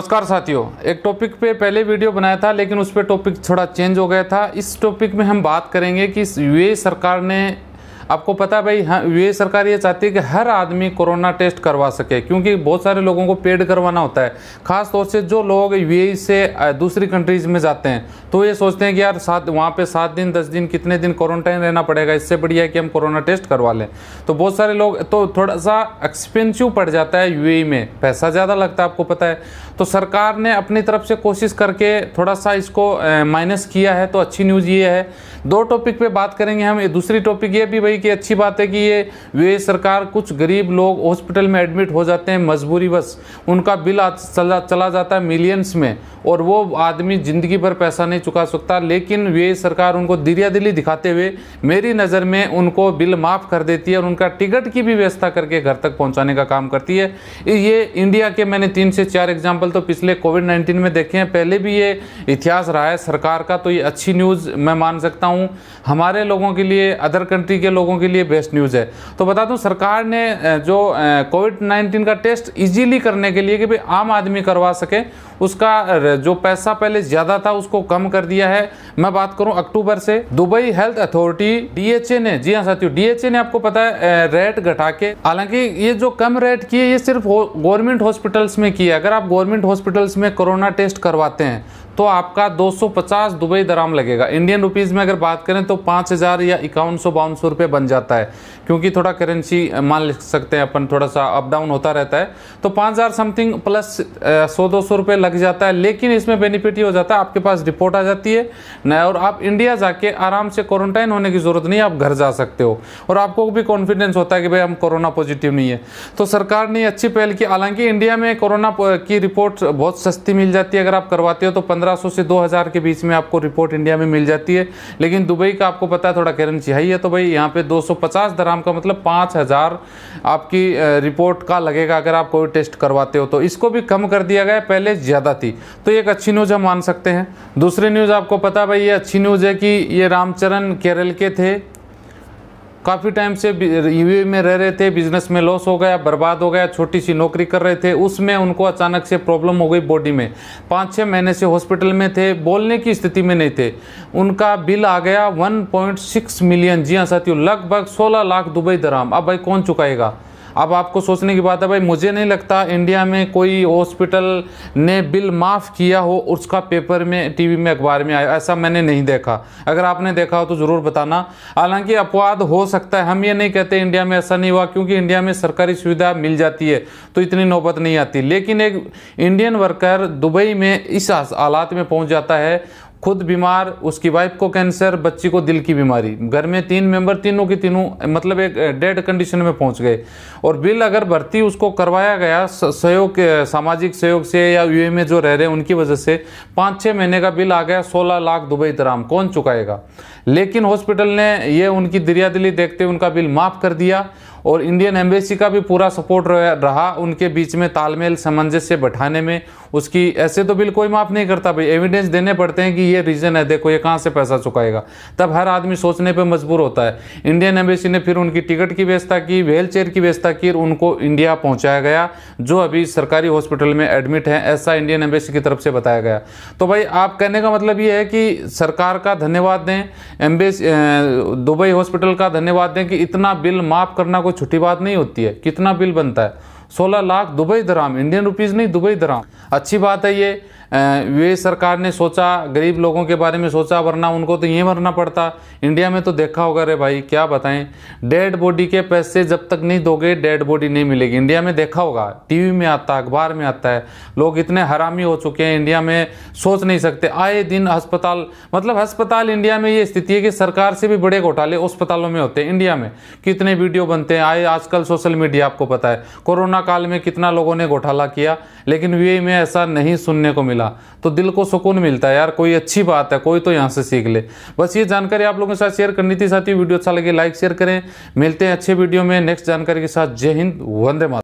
नमस्कार साथियों एक टॉपिक पे पहले वीडियो बनाया था लेकिन उस पर टॉपिक थोड़ा चेंज हो गया था इस टॉपिक में हम बात करेंगे कि यूए e सरकार ने आपको पता भाई हाँ ये सरकार ये चाहती है कि हर आदमी कोरोना टेस्ट करवा सके क्योंकि बहुत सारे लोगों को पेड करवाना होता है खास तौर से जो लोग यू से दूसरी कंट्रीज़ में जाते हैं तो ये सोचते हैं कि यार सात वहाँ पर सात दिन दस दिन कितने दिन क्वारंटाइन रहना पड़ेगा इससे बढ़िया है कि हम कोरोना टेस्ट करवा लें तो बहुत सारे लोग तो थोड़ा सा एक्सपेंसिव पड़ जाता है यू में पैसा ज़्यादा लगता है आपको पता है तो सरकार ने अपनी तरफ से कोशिश करके थोड़ा सा इसको माइनस किया है तो अच्छी न्यूज़ ये है दो टॉपिक पर बात करेंगे हम दूसरी टॉपिक ये भी भाई की अच्छी बात है कि ये वे सरकार कुछ गरीब लोग हॉस्पिटल में एडमिट हो जाते हैं मजबूरी बस उनका बिल चला चला जाता है मिलियंस में और वो आदमी ज़िंदगी भर पैसा नहीं चुका सकता लेकिन वे सरकार उनको दिरिया दिली दिखाते हुए मेरी नज़र में उनको बिल माफ़ कर देती है और उनका टिकट की भी व्यवस्था करके घर तक पहुँचाने का काम करती है ये इंडिया के मैंने तीन से चार एग्जाम्पल तो पिछले कोविड नाइन्टीन में देखे हैं पहले भी ये इतिहास रहा है सरकार का तो ये अच्छी न्यूज़ मैं मान सकता हूँ हमारे लोगों के लिए अदर कंट्री के लोग लोगों के लिए बेस्ट न्यूज़ है तो बता दूं सरकार ने जो कोविड नाइन्टीन का टेस्ट इजीली करने के लिए कि भाई आम आदमी करवा सके उसका जो पैसा पहले ज़्यादा था उसको कम कर दिया है मैं बात करूं अक्टूबर से दुबई हेल्थ अथॉरिटी डीएचए ने जी हाँ साथियों डीएचए ने आपको पता है रेट घटा के हालांकि ये जो कम रेट किए ये सिर्फ गवर्नमेंट हॉस्पिटल्स में किए अगर आप गवर्नमेंट हॉस्पिटल्स में कोरोना टेस्ट करवाते हैं तो आपका 250 दुबई दराम लगेगा इंडियन रुपीज़ में अगर बात करें तो 5000 या इक्यावन सौ बावन सौ बन जाता है क्योंकि थोड़ा करेंसी मान लिख सकते हैं अपन थोड़ा सा अप डाउन होता रहता है तो पाँच हज़ार समथिंग प्लस सौ दो सौ रुपये लग जाता है लेकिन इसमें बेनिफिट ये हो जाता है आपके पास रिपोर्ट आ जाती है ना और आप इंडिया जाके आराम से क्वारंटाइन होने की ज़रूरत नहीं आप घर जा सकते हो और आपको भी कॉन्फिडेंस होता है कि भाई हम कोरोना पॉजिटिव नहीं है तो सरकार ने अच्छी पहल की हालांकि इंडिया में कोरोना की रिपोर्ट बहुत सस्ती मिल जाती है अगर आप करवाते हो तो पंद्रह से दो के बीच में आपको रिपोर्ट इंडिया में मिल जाती है लेकिन दुबई का आपको पता है थोड़ा करेंसी हाई है तो भाई यहाँ पे पचास दराम का मतलब हजार आपकी रिपोर्ट का लगेगा अगर आप कोई टेस्ट करवाते हो तो इसको भी कम कर दिया गया पहले ज़्यादा थी तो एक अच्छी न्यूज़ हम मान सकते हैं दूसरी न्यूज़ आपको पता भाई ये अच्छी न्यूज़ है कि ये रामचरण केरल के थे काफ़ी टाइम से यू में रह रहे थे बिजनेस में लॉस हो गया बर्बाद हो गया छोटी सी नौकरी कर रहे थे उसमें उनको अचानक से प्रॉब्लम हो गई बॉडी में पाँच छः महीने से हॉस्पिटल में थे बोलने की स्थिति में नहीं थे उनका बिल आ गया 1.6 मिलियन जी हाँ साथियों लगभग 16 लाख दुबई दराम अब भाई कौन चुकाएगा अब आपको सोचने की बात है भाई मुझे नहीं लगता इंडिया में कोई हॉस्पिटल ने बिल माफ़ किया हो उसका पेपर में टीवी में अखबार में आया ऐसा मैंने नहीं देखा अगर आपने देखा हो तो ज़रूर बताना हालांकि अपवाद हो सकता है हम ये नहीं कहते इंडिया में ऐसा नहीं हुआ क्योंकि इंडिया में सरकारी सुविधा मिल जाती है तो इतनी नौबत नहीं आती लेकिन एक इंडियन वर्कर दुबई में इस हालात में पहुँच जाता है खुद बीमार उसकी वाइफ को कैंसर बच्ची को दिल की बीमारी घर में तीन मेंबर तीनों की तीनों मतलब एक डेड कंडीशन में पहुंच गए और बिल अगर भर्ती उसको करवाया गया सहयोग सामाजिक सहयोग से या यू में जो रह रहे हैं उनकी वजह से पाँच छः महीने का बिल आ गया सोलह लाख दुबई दराम कौन चुकाएगा लेकिन हॉस्पिटल ने ये उनकी दरिया दिली देखते उनका बिल माफ़ कर दिया और इंडियन एम्बेसी का भी पूरा सपोर्ट रहा उनके बीच में तालमेल सामंजस्य बैठाने में उसकी ऐसे तो बिल कोई माफ़ नहीं करता भाई एविडेंस देने पड़ते हैं कि ये रीज़न है देखो ये कहाँ से पैसा चुकाएगा तब हर आदमी सोचने पर मजबूर होता है इंडियन एम्बेसी ने फिर उनकी टिकट की व्यवस्था की व्हील की व्यवस्था की उनको इंडिया पहुँचाया गया जो अभी सरकारी हॉस्पिटल में एडमिट है ऐसा इंडियन एम्बेसी की तरफ से बताया गया तो भाई आप कहने का मतलब ये है कि सरकार का धन्यवाद दें एम्बेसी दुबई हॉस्पिटल का धन्यवाद दें कि इतना बिल माफ़ करना कोई छुट्टी बात नहीं होती है कितना बिल बनता है 16 lakh Dubai dirham Indian rupees नहीं दुबई दराम अच्छी बात है ये वे सरकार ने सोचा गरीब लोगों के बारे में सोचा वरना उनको तो ये मरना पड़ता इंडिया में तो देखा होगा रे भाई क्या बताएं डेड बॉडी के पैसे जब तक नहीं दोगे डेड बॉडी नहीं मिलेगी इंडिया में देखा होगा टीवी में आता है अखबार में आता है लोग इतने हरामी हो चुके हैं इंडिया में सोच नहीं सकते आए दिन अस्पताल मतलब अस्पताल इंडिया में ये स्थिति है कि सरकार से भी बड़े घोटाले अस्पतालों में होते हैं इंडिया में कितने वीडियो बनते हैं आए आजकल सोशल मीडिया आपको पता है कोरोना काल में कितना लोगों ने घोटाला किया लेकिन वे में ऐसा नहीं सुनने को मिला मिला तो दिल को सुकून मिलता है यार कोई अच्छी बात है कोई तो यहाँ से सीख ले बस ये जानकारी आप लोगों के साथ शेयर करनी थी साथियों वीडियो अच्छा लगे लाइक शेयर करें मिलते हैं अच्छे वीडियो में नेक्स्ट जानकारी के साथ जय हिंद वंदे माता